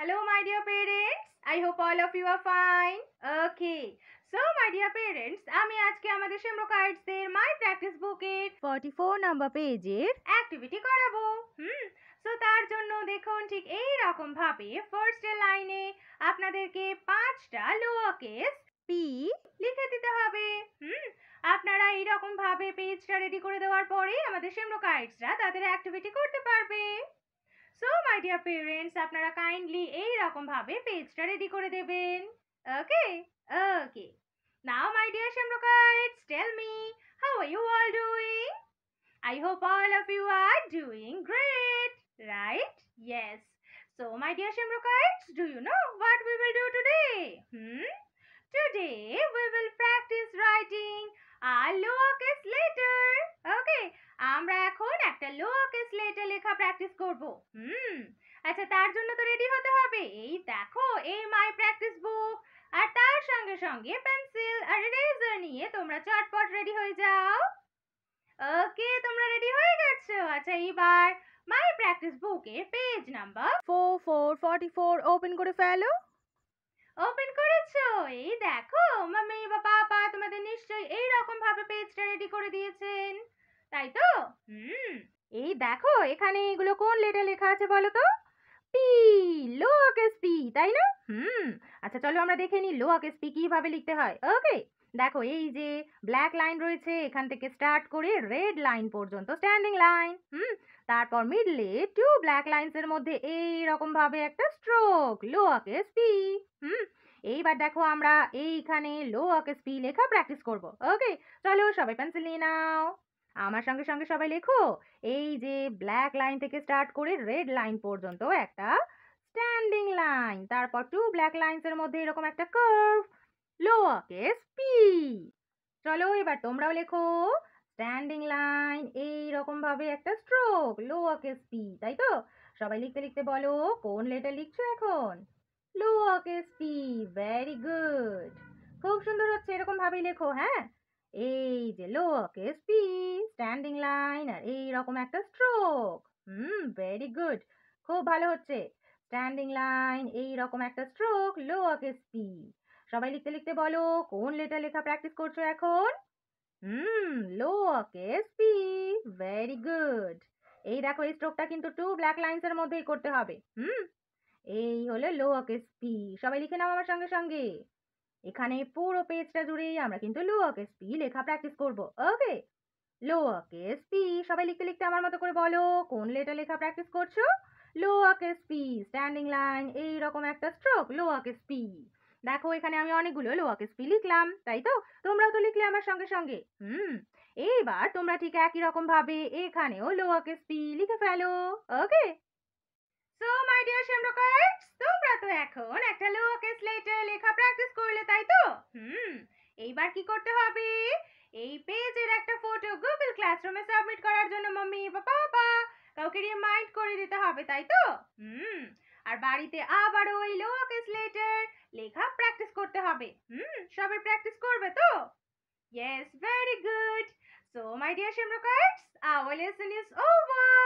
Hello, my dear parents. I hope all of you are fine. Okay. So, my dear parents, আমি আজকে আমাদের সেমরোকাইডস এর মাই practice বুক বুকের 44 number পেজের অ্যাক্টিভিটি করাবো হুম সো তার জন্য দেখুন ঠিক এই রকম ভাবে ফার্স্ট লাইনে আপনাদেরকে পাঁচটা লোয়ার কেস পি লিখে দিতে হবে হুম আপনারা এই রকম ভাবে পেজটা রেডি করে দেওয়ার পরে আমাদের সেমরোকাইডসরা তাদের অ্যাক্টিভিটি করতে পারবে সো মাই ডিয়ার পেরেন্টস আপনারা কাইন্ডলি এই রকমভাবে পেজটা রেডি করে দেবেন okay okay now my dear Shamrockites tell me how are you all doing I hope all of you are doing great right yes so my dear Shamrockites do you know what we will do today hmm today we will practice writing আর lower practice করব হুম আচ্ছা তার জন্য তো ready হতে হবে এই দেখো এই মাই প্র্যাকটিস বুক আর তার সঙ্গে সঙ্গে পেন্সিল আর রেজার নিয়ে তোমরা চটপট রেডি হয়ে যাও ওকে তোমরা রেডি হয়ে গেছো আচ্ছা এবার মাই প্র্যাকটিস বুকের page number four four four open করে ফেলো ওপেন করেছো এই দেখো মামি বা পাপা তোমাদের নিশ্চয়ই এই রকম ভাবে পেজটা রেডি করে দিয়েছেন তাই তো হুম এই দেখো এখানে এগুলো কোন লেটার লেখা আছে বলো তো পি লোয়াকেস পি তাই না হুম আচ্ছা চলো আমরা দেখে নিই লোয়াকেস পি কীভাবে লিখতে হয় ওকে দেখো এই যে ব্ল্যাক লাইন রয়েছে এখান থেকে স্টার্ট করে রেড লাইন পর্যন্ত স্ট্যান্ডিং লাইন হুম তারপর মিডলে টু ব্ল্যাক লাইন্সের মধ্যে এই রকমভাবে একটা স্ট্রোক লোয়াকেস পি হুম এইবার দেখো আমরা এইখানে লো আকেস পি লেখা প্র্যাকটিস করব ওকে চলো সবাই পেন্সিল নিয়ে নাও আমার সঙ্গে সঙ্গে সবাই লেখো এই যে ব্ল্যাক লাইন থেকে স্টার্ট করে রেড লাইন পর্যন্ত একটা স্ট্যান্ডিং লাইন তারপর টু ব্ল্যাক লাইন্সের মধ্যে এরকম একটা কার্ভ লোয়ার কেস পি চলো এবার তোমরাও লেখো স্ট্যান্ডিং লাইন এই রকম ভাবে একটা স্ট্রোক লোয়ার কেস পি তাই তো সবাই লিখতে লিখতে বলো কোন লেটার লিখছো এখন lower case p very good খুব সুন্দর হচ্ছে এরকম ভাবেই লেখো হ্যাঁ এই যে লোক এসপি স্ট্যান্ডিং লাইন আর এইরকম একটা স্ট্রোক হুম ভেরি গুড খুব ভালো হচ্ছে স্ট্যান্ডিং লাইন এই রকম একটা স্ট্রোক লো আকেস সবাই লিখতে লিখতে বলো কোন লেটার লেখা প্র্যাকটিস করছো এখন হুম lower case p very good এই দেখো এই স্ট্রোকটা কিন্তু টু ব্ল্যাক লাইন্সের মধ্যেই করতে হবে হুম এই হলো লো আকেস সবাই লিখে নাও আমার সঙ্গে সঙ্গে এখানে পুরো পেজটা জুড়েই আমরা কিন্তু লোয়ার কেস পি লেখা প্র্যাকটিস করব ওকে লোয়ার কেস পি সবাই লিখতে লিখতে আমার মতো করে বলো কোন লেটার লেখা প্র্যাকটিস করছো lower case p standing line এই রকম একটা স্ট্রোক লোয়ার কেস পি দেখো এখানে আমি অনেকগুলো লোয়ার কেস পি লিখলাম তাই তো তোমরাও তো লিখলে আমার সঙ্গে সঙ্গে হুম এইবার তোমরা ঠিক একই রকম ভাবে এখানেও লোয়ার কেস পি লিখে ফেলো ওকে সো মাই ডিয়ার শ্যামরকার্স তোমরা তো এখন একটা লোক স্লেটের লেখা প্র্যাকটিস করলে তাই তো হুম এইবার কি করতে হবে এই পেজের একটা ফটো গুগল ক্লাসরুমে সাবমিট করার জন্য মাম্মি বা বাবা কাউকে রিমাইন্ড করে দিতে হবে তাই তো হুম আর বাড়িতে আবারও ওই লোক স্লেটের লেখা প্র্যাকটিস করতে হবে হুম সবাই প্র্যাকটিস করবে তো yes very good so my dear Shamrockers our lesson is over